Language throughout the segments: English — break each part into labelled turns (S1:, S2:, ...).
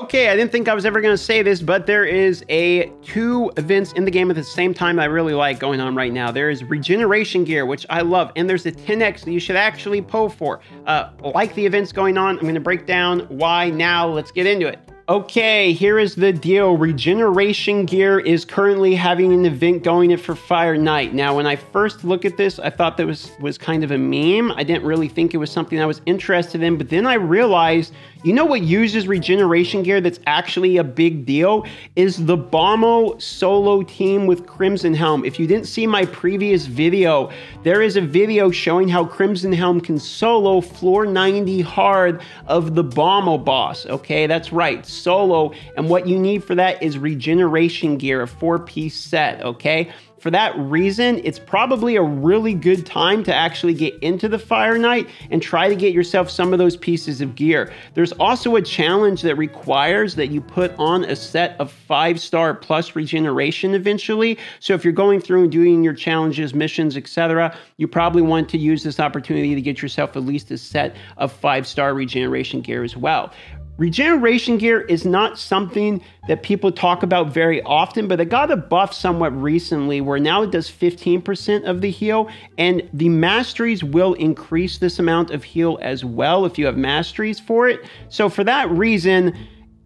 S1: Okay, I didn't think I was ever going to say this, but there is a two events in the game at the same time I really like going on right now. There is regeneration gear, which I love, and there's a 10x that you should actually pull for. Uh, like the events going on, I'm going to break down why now. Let's get into it. Okay, here is the deal. Regeneration Gear is currently having an event going it for Fire Knight. Now, when I first look at this, I thought that was, was kind of a meme. I didn't really think it was something I was interested in, but then I realized, you know what uses Regeneration Gear that's actually a big deal? Is the Bombo solo team with Crimson Helm. If you didn't see my previous video, there is a video showing how Crimson Helm can solo floor 90 hard of the Bombo boss, okay? That's right solo. And what you need for that is regeneration gear, a four piece set, okay? For that reason, it's probably a really good time to actually get into the Fire Knight and try to get yourself some of those pieces of gear. There's also a challenge that requires that you put on a set of five star plus regeneration eventually. So if you're going through and doing your challenges, missions, etc., you probably want to use this opportunity to get yourself at least a set of five star regeneration gear as well. Regeneration gear is not something that people talk about very often, but it got a buff somewhat recently where now it does 15% of the heal, and the masteries will increase this amount of heal as well if you have masteries for it. So, for that reason,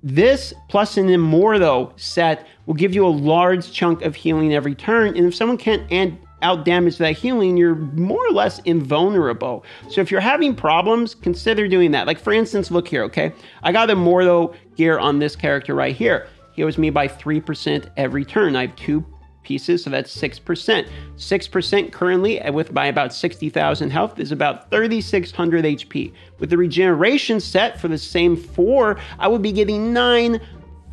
S1: this plus an though set will give you a large chunk of healing every turn, and if someone can't end out damage that healing, you're more or less invulnerable. So if you're having problems, consider doing that. Like for instance, look here, okay? I got Immortal gear on this character right here. Heals me by 3% every turn. I have two pieces, so that's 6%. 6% currently, uh, with my about 60,000 health, is about 3,600 HP. With the regeneration set for the same four, I would be getting 9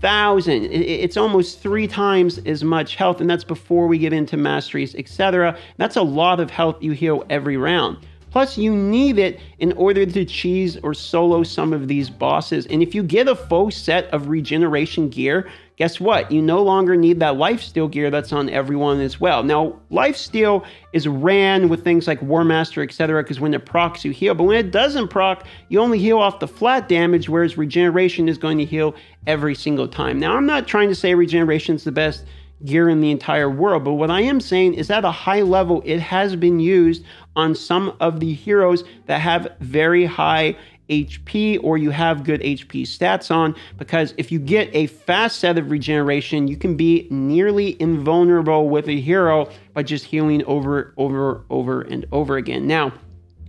S1: thousand. It's almost three times as much health, and that's before we get into masteries, etc. That's a lot of health you heal every round. Plus, you need it in order to cheese or solo some of these bosses. And if you get a full set of regeneration gear, guess what? You no longer need that lifesteal gear that's on everyone as well. Now, lifesteal is ran with things like War Master, etc., because when it procs, you heal. But when it doesn't proc, you only heal off the flat damage, whereas regeneration is going to heal every single time. Now, I'm not trying to say regeneration is the best gear in the entire world. But what I am saying is at a high level, it has been used on some of the heroes that have very high HP or you have good HP stats on because if you get a fast set of regeneration, you can be nearly invulnerable with a hero by just healing over, over, over, and over again. Now,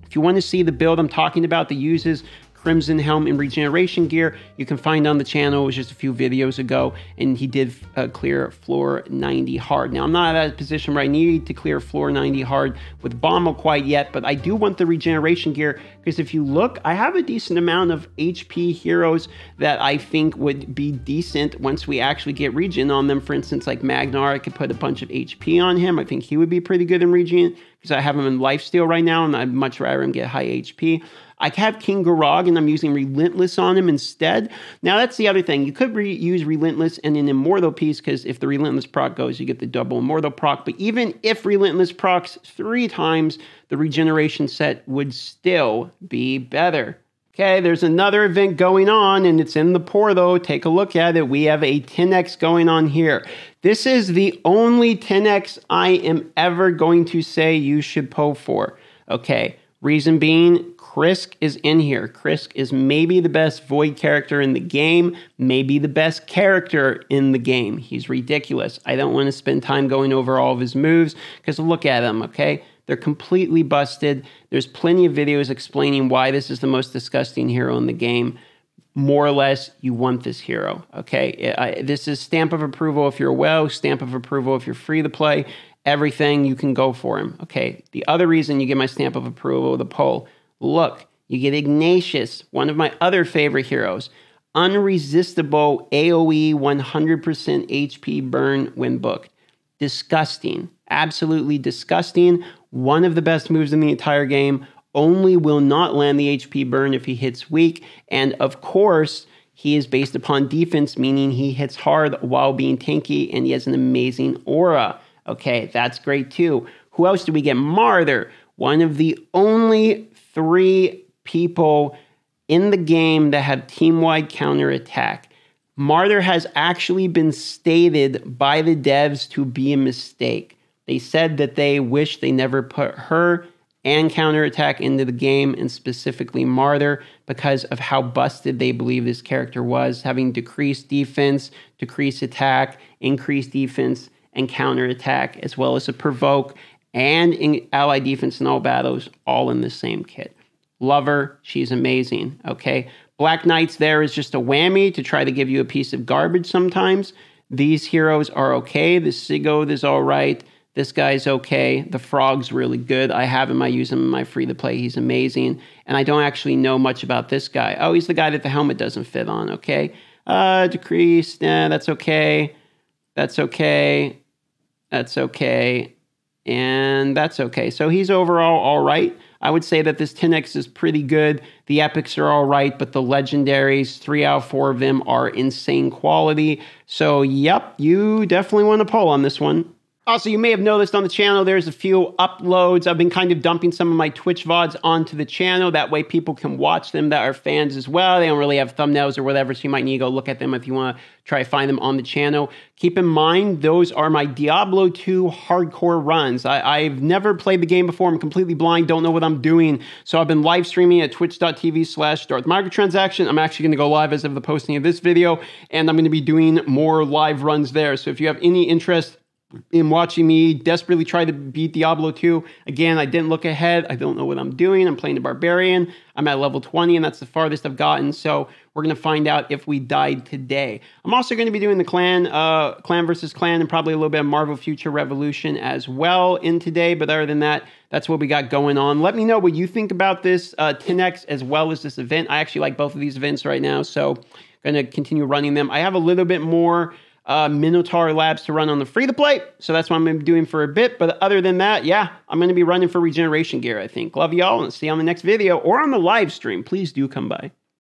S1: if you want to see the build I'm talking about that uses Crimson Helm and Regeneration gear you can find on the channel. It was just a few videos ago, and he did uh, clear floor 90 hard. Now, I'm not at a position where I need to clear floor 90 hard with Bomber quite yet, but I do want the Regeneration gear because if you look, I have a decent amount of HP heroes that I think would be decent once we actually get Regen on them. For instance, like Magnar, I could put a bunch of HP on him. I think he would be pretty good in Regen because I have him in lifesteal right now, and I'd much rather him get high HP. I have King Garog, and I'm using Relentless on him instead. Now, that's the other thing. You could re- use Relentless and an Immortal piece, because if the Relentless proc goes, you get the double Immortal proc. But even if Relentless procs three times, the Regeneration set would still be better. Okay, there's another event going on and it's in the poor. though. Take a look at it. We have a 10x going on here. This is the only 10x I am ever going to say you should pull for. Okay, reason being, Krisk is in here. Krisk is maybe the best void character in the game, maybe the best character in the game. He's ridiculous. I don't want to spend time going over all of his moves because look at him, okay? They're completely busted. There's plenty of videos explaining why this is the most disgusting hero in the game. More or less, you want this hero. Okay, I, this is stamp of approval if you're well. stamp of approval if you're free to play. Everything you can go for him. Okay. The other reason you get my stamp of approval with a poll. Look, you get Ignatius, one of my other favorite heroes. Unresistible AoE 100% HP burn when booked. Disgusting. Absolutely disgusting one of the best moves in the entire game, only will not land the HP burn if he hits weak, and of course, he is based upon defense, meaning he hits hard while being tanky, and he has an amazing aura. Okay, that's great too. Who else do we get? Marther, one of the only three people in the game that have team wide counter attack. Marther has actually been stated by the devs to be a mistake. They said that they wish they never put her and counterattack into the game, and specifically martyr because of how busted they believe this character was, having decreased defense, decreased attack, increased defense, and counterattack, as well as a provoke and in ally defense in all battles, all in the same kit. Love her. She's amazing. Okay. Black Knights there is just a whammy to try to give you a piece of garbage sometimes. These heroes are okay. The Sigoth is all right. This guy's okay. The frog's really good. I have him. I use him in my free to play. He's amazing. And I don't actually know much about this guy. Oh, he's the guy that the helmet doesn't fit on. Okay. Uh, decreased. Nah, that's okay. That's okay. That's okay. And that's okay. So he's overall all right. I would say that this 10X is pretty good. The epics are all right, but the legendaries, three out of four of them, are insane quality. So, yep, you definitely want to pull on this one. Also, you may have noticed on the channel there's a few uploads. I've been kind of dumping some of my Twitch VODs onto the channel. That way, people can watch them that are fans as well. They don't really have thumbnails or whatever, so you might need to go look at them if you want to try to find them on the channel. Keep in mind, those are my Diablo 2 hardcore runs. I, have never played the game before. I'm completely blind, don't know what I'm doing. So I've been live streaming at twitch.tv slash Darth Microtransaction. I'm actually going to go live as of the posting of this video, and I'm going to be doing more live runs there. So if you have any interest, in watching me desperately try to beat Diablo 2. Again, I didn't look ahead. I don't know what I'm doing. I'm playing the Barbarian. I'm at level 20, and that's the farthest I've gotten. So we're gonna find out if we died today. I'm also gonna be doing the clan, uh, clan versus clan, and probably a little bit of Marvel Future Revolution as well in today. But other than that, that's what we got going on. Let me know what you think about this uh, 10x as well as this event. I actually like both of these events right now, so gonna continue running them. I have a little bit more uh, Minotaur Labs to run on the free to play. So that's what I'm going to be doing for a bit. But other than that, yeah, I'm going to be running for regeneration gear, I think. Love y'all and see you on the next video or on the live stream. Please do come by.